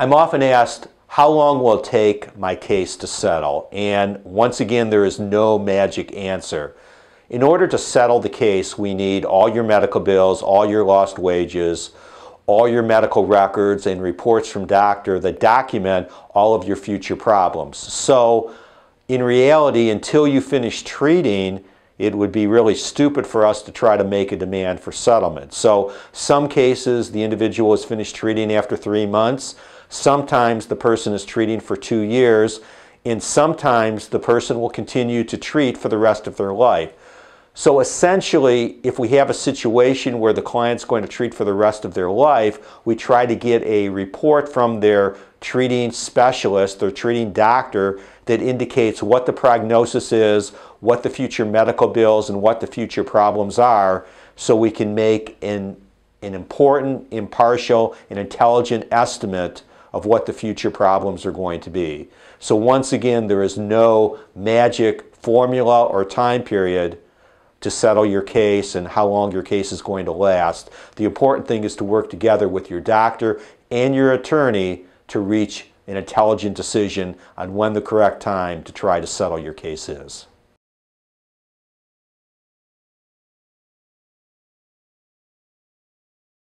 I'm often asked, how long will it take my case to settle? And once again, there is no magic answer. In order to settle the case, we need all your medical bills, all your lost wages, all your medical records and reports from doctor that document all of your future problems. So in reality, until you finish treating, it would be really stupid for us to try to make a demand for settlement. So some cases the individual is finished treating after three months. Sometimes the person is treating for two years. And sometimes the person will continue to treat for the rest of their life. So essentially, if we have a situation where the client's going to treat for the rest of their life, we try to get a report from their treating specialist, their treating doctor, that indicates what the prognosis is, what the future medical bills, and what the future problems are, so we can make an, an important, impartial, and intelligent estimate of what the future problems are going to be. So once again, there is no magic formula or time period to settle your case and how long your case is going to last. The important thing is to work together with your doctor and your attorney to reach an intelligent decision on when the correct time to try to settle your case is.